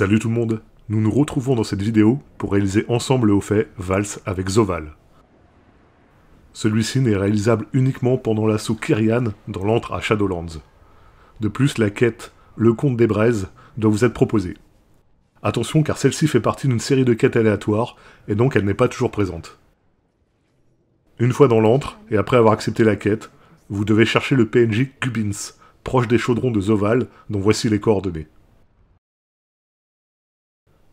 Salut tout le monde Nous nous retrouvons dans cette vidéo pour réaliser ensemble le haut fait Valse avec Zoval. Celui-ci n'est réalisable uniquement pendant l'assaut Kyrian dans l'antre à Shadowlands. De plus, la quête Le Comte des Braises doit vous être proposée. Attention car celle-ci fait partie d'une série de quêtes aléatoires et donc elle n'est pas toujours présente. Une fois dans l'antre, et après avoir accepté la quête, vous devez chercher le PNJ Gubbins, proche des chaudrons de Zoval, dont voici les coordonnées.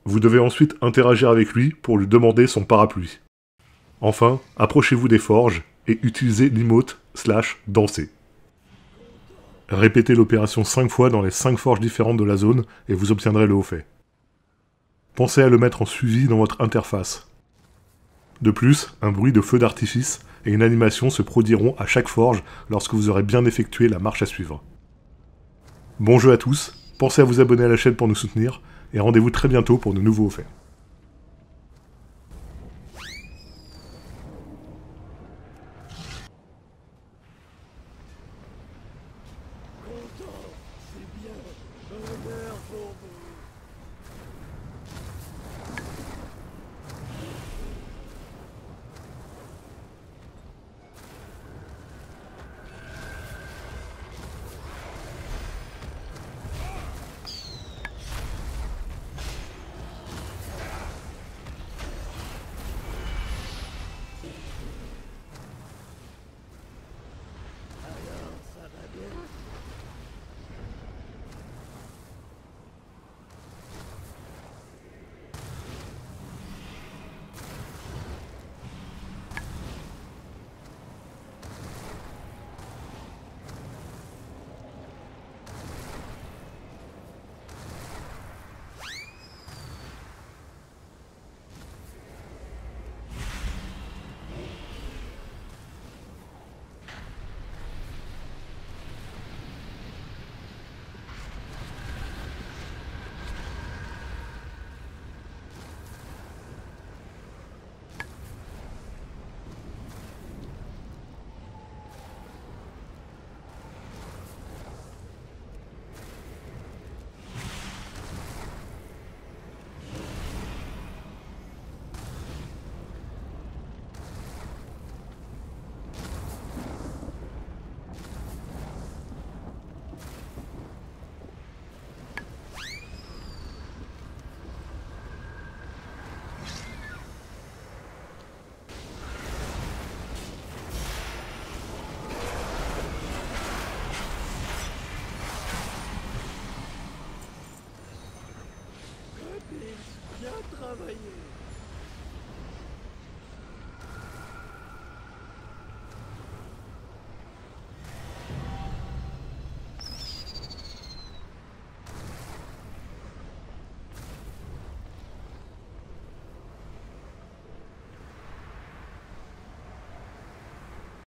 Vous devez ensuite interagir avec lui pour lui demander son parapluie. Enfin, approchez-vous des forges et utilisez l'emote slash danser. Répétez l'opération 5 fois dans les 5 forges différentes de la zone et vous obtiendrez le haut fait. Pensez à le mettre en suivi dans votre interface. De plus, un bruit de feu d'artifice et une animation se produiront à chaque forge lorsque vous aurez bien effectué la marche à suivre. Bon jeu à tous, pensez à vous abonner à la chaîne pour nous soutenir, et rendez-vous très bientôt pour de nouveaux offerts.